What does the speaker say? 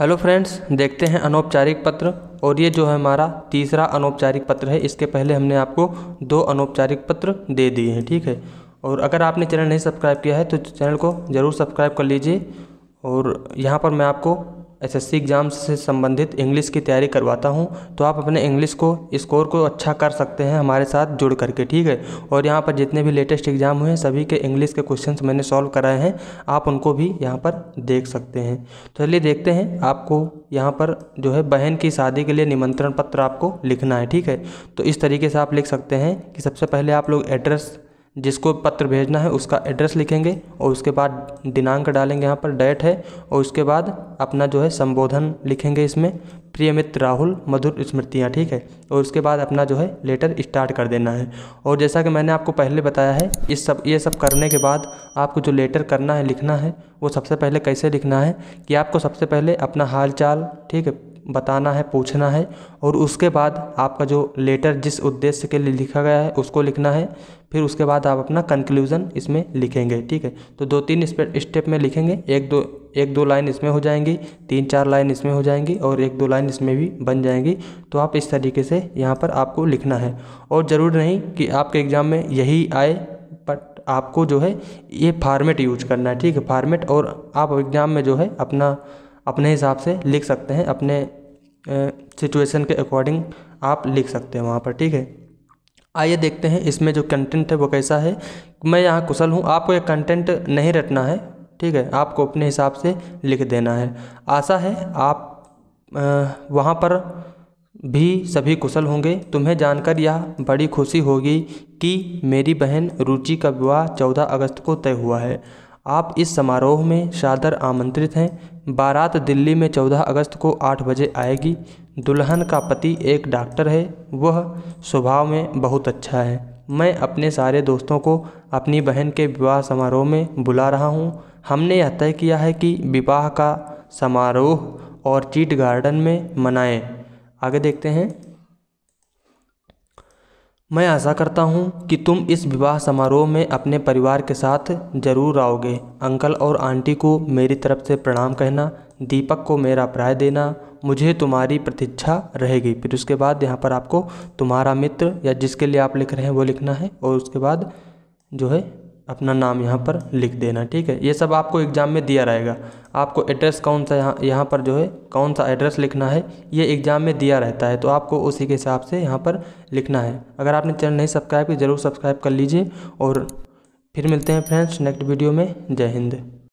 hello friends देखते हैं अनौपचारिक पत्र और ये जो है हमारा तीसरा अनौपचारिक पत्र है इसके पहले हमने आपको दो अनौपचारिक पत्र दे दिए हैं ठीक है और अगर आपने चैनल नहीं सब्सक्राइब किया है तो चैनल को ज़रूर सब्सक्राइब कर लीजिए और यहाँ पर मैं आपको एसएससी एग्ज़ाम से संबंधित इंग्लिश की तैयारी करवाता हूँ तो आप अपने इंग्लिश को स्कोर को अच्छा कर सकते हैं हमारे साथ जुड़ करके ठीक है और यहाँ पर जितने भी लेटेस्ट एग्ज़ाम हुए हैं सभी के इंग्लिश के क्वेश्चन मैंने सॉल्व कराए हैं आप उनको भी यहाँ पर देख सकते हैं तो चलिए देखते हैं आपको यहाँ पर जो है बहन की शादी के लिए निमंत्रण पत्र आपको लिखना है ठीक है तो इस तरीके से आप लिख सकते हैं कि सबसे पहले आप लोग एड्रेस जिसको पत्र भेजना है उसका एड्रेस लिखेंगे और उसके बाद दिनांक डालेंगे यहाँ पर डेट है और उसके बाद अपना जो है संबोधन लिखेंगे इसमें प्रिय मित्र राहुल मधुर स्मृतियाँ ठीक है और उसके बाद अपना जो है लेटर स्टार्ट कर देना है और जैसा कि मैंने आपको पहले बताया है इस सब ये सब करने के बाद आपको जो लेटर करना है लिखना है वो सबसे पहले कैसे लिखना है कि आपको सबसे पहले अपना हाल चाल ठीक है बताना है पूछना है और उसके बाद आपका जो लेटर जिस उद्देश्य के लिए लिखा गया है उसको लिखना है फिर उसके बाद आप अपना कंक्लूज़न इसमें लिखेंगे ठीक है तो दो तीन स्टेप में लिखेंगे एक दो एक दो लाइन इसमें हो जाएंगी तीन चार लाइन इसमें हो जाएंगी और एक दो लाइन इसमें भी बन जाएंगी तो आप इस तरीके से यहाँ पर आपको लिखना है और ज़रूर नहीं कि आपके एग्ज़ाम में यही आए बट आपको जो है ये फार्मेट यूज करना है ठीक है फार्मेट और आप एग्ज़ाम में जो है अपना अपने हिसाब से लिख सकते हैं अपने सिचुएशन के अकॉर्डिंग आप लिख सकते हैं वहाँ पर ठीक है आइए देखते हैं इसमें जो कंटेंट है वो कैसा है मैं यहाँ कुशल हूँ आपको एक कंटेंट नहीं रटना है ठीक है आपको अपने हिसाब से लिख देना है आशा है आप वहाँ पर भी सभी कुशल होंगे तुम्हें जानकर यह बड़ी खुशी होगी कि मेरी बहन रुचि का विवाह चौदह अगस्त को तय हुआ है आप इस समारोह में सादर आमंत्रित हैं बारात दिल्ली में चौदह अगस्त को आठ बजे आएगी दुल्हन का पति एक डॉक्टर है वह स्वभाव में बहुत अच्छा है मैं अपने सारे दोस्तों को अपनी बहन के विवाह समारोह में बुला रहा हूँ हमने यह तय किया है कि विवाह का समारोह और चीट गार्डन में मनाएं आगे देखते हैं मैं आशा करता हूँ कि तुम इस विवाह समारोह में अपने परिवार के साथ ज़रूर आओगे अंकल और आंटी को मेरी तरफ से प्रणाम कहना दीपक को मेरा प्राय देना मुझे तुम्हारी प्रतीक्षा रहेगी फिर उसके बाद यहाँ पर आपको तुम्हारा मित्र या जिसके लिए आप लिख रहे हैं वो लिखना है और उसके बाद जो है अपना नाम यहाँ पर लिख देना ठीक है ये सब आपको एग्ज़ाम में दिया रहेगा आपको एड्रेस कौन सा यहाँ यहाँ पर जो है कौन सा एड्रेस लिखना है ये एग्ज़ाम में दिया रहता है तो आपको उसी के हिसाब से यहाँ पर लिखना है अगर आपने चैनल नहीं सब्सक्राइब किया ज़रूर सब्सक्राइब कर लीजिए और फिर मिलते हैं फ्रेंड्स नेक्स्ट वीडियो में जय हिंद